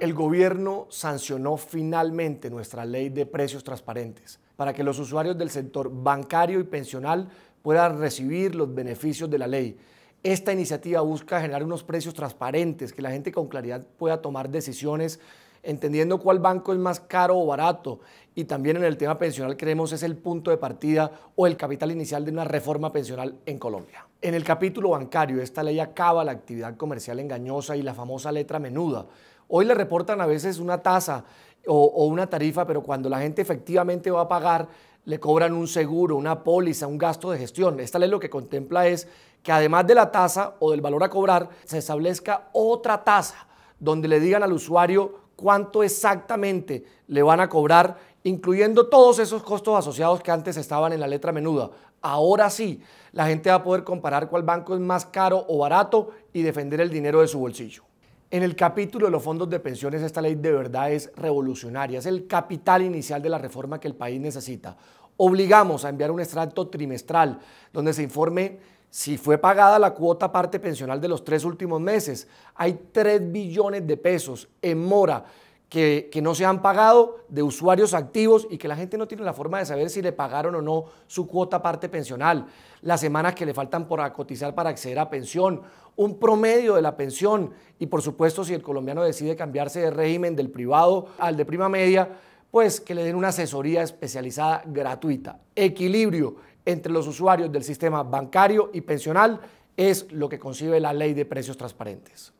El gobierno sancionó finalmente nuestra ley de precios transparentes para que los usuarios del sector bancario y pensional puedan recibir los beneficios de la ley. Esta iniciativa busca generar unos precios transparentes, que la gente con claridad pueda tomar decisiones entendiendo cuál banco es más caro o barato. Y también en el tema pensional creemos es el punto de partida o el capital inicial de una reforma pensional en Colombia. En el capítulo bancario, esta ley acaba la actividad comercial engañosa y la famosa letra menuda Hoy le reportan a veces una tasa o, una tarifa, pero cuando la gente efectivamente va a pagar, le cobran un seguro, una póliza, un gasto de gestión. Esta ley lo que contempla es que además de la tasa o del valor a cobrar, se establezca otra tasa donde le digan al usuario cuánto exactamente le van a cobrar, incluyendo todos esos costos asociados que antes estaban en la letra menuda. Ahora sí, la gente va a poder comparar cuál banco es más caro o barato y defender el dinero de su bolsillo. En el capítulo de los fondos de pensiones, esta ley de verdad es revolucionaria, es el capital inicial de la reforma que el país necesita. Obligamos a enviar un extracto trimestral donde se informe si fue pagada la cuota parte pensional de los tres últimos meses. Hay tres billones de pesos en mora que, no se han pagado de usuarios activos y que la gente no tiene la forma de saber si le pagaron o no su cuota parte pensional, las semanas que le faltan por cotizar para acceder a pensión, un promedio de la pensión y por supuesto si el colombiano decide cambiarse de régimen del privado al de prima media, pues que le den una asesoría especializada gratuita. Equilibrio entre los usuarios del sistema bancario y pensional es lo que concibe la ley de precios transparentes.